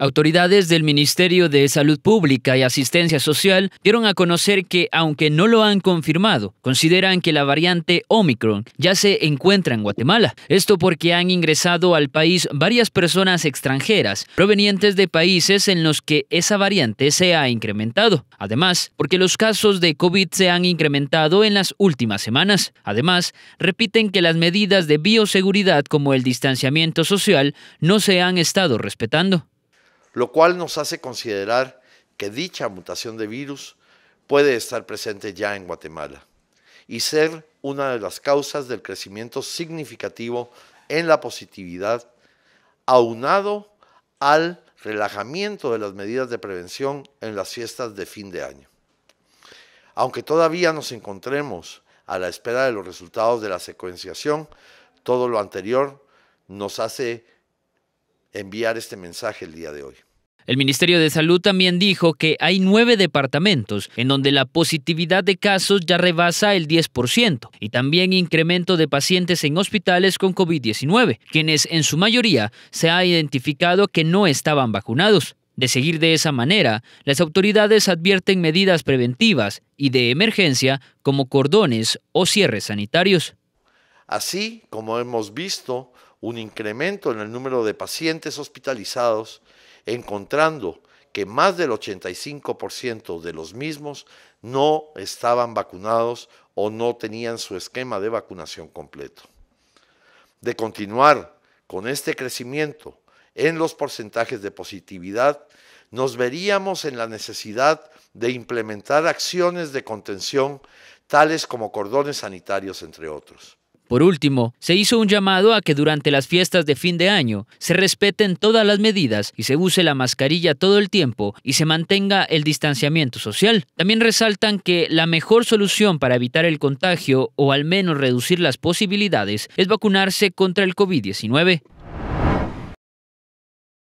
Autoridades del Ministerio de Salud Pública y Asistencia Social dieron a conocer que, aunque no lo han confirmado, consideran que la variante Omicron ya se encuentra en Guatemala. Esto porque han ingresado al país varias personas extranjeras provenientes de países en los que esa variante se ha incrementado. Además, porque los casos de COVID se han incrementado en las últimas semanas. Además, repiten que las medidas de bioseguridad como el distanciamiento social no se han estado respetando lo cual nos hace considerar que dicha mutación de virus puede estar presente ya en Guatemala y ser una de las causas del crecimiento significativo en la positividad, aunado al relajamiento de las medidas de prevención en las fiestas de fin de año. Aunque todavía nos encontremos a la espera de los resultados de la secuenciación, todo lo anterior nos hace enviar este mensaje el día de hoy. El Ministerio de Salud también dijo que hay nueve departamentos en donde la positividad de casos ya rebasa el 10% y también incremento de pacientes en hospitales con COVID-19, quienes en su mayoría se ha identificado que no estaban vacunados. De seguir de esa manera, las autoridades advierten medidas preventivas y de emergencia como cordones o cierres sanitarios. Así como hemos visto, un incremento en el número de pacientes hospitalizados, encontrando que más del 85% de los mismos no estaban vacunados o no tenían su esquema de vacunación completo. De continuar con este crecimiento en los porcentajes de positividad, nos veríamos en la necesidad de implementar acciones de contención tales como cordones sanitarios, entre otros. Por último, se hizo un llamado a que durante las fiestas de fin de año se respeten todas las medidas y se use la mascarilla todo el tiempo y se mantenga el distanciamiento social. También resaltan que la mejor solución para evitar el contagio o al menos reducir las posibilidades es vacunarse contra el COVID-19.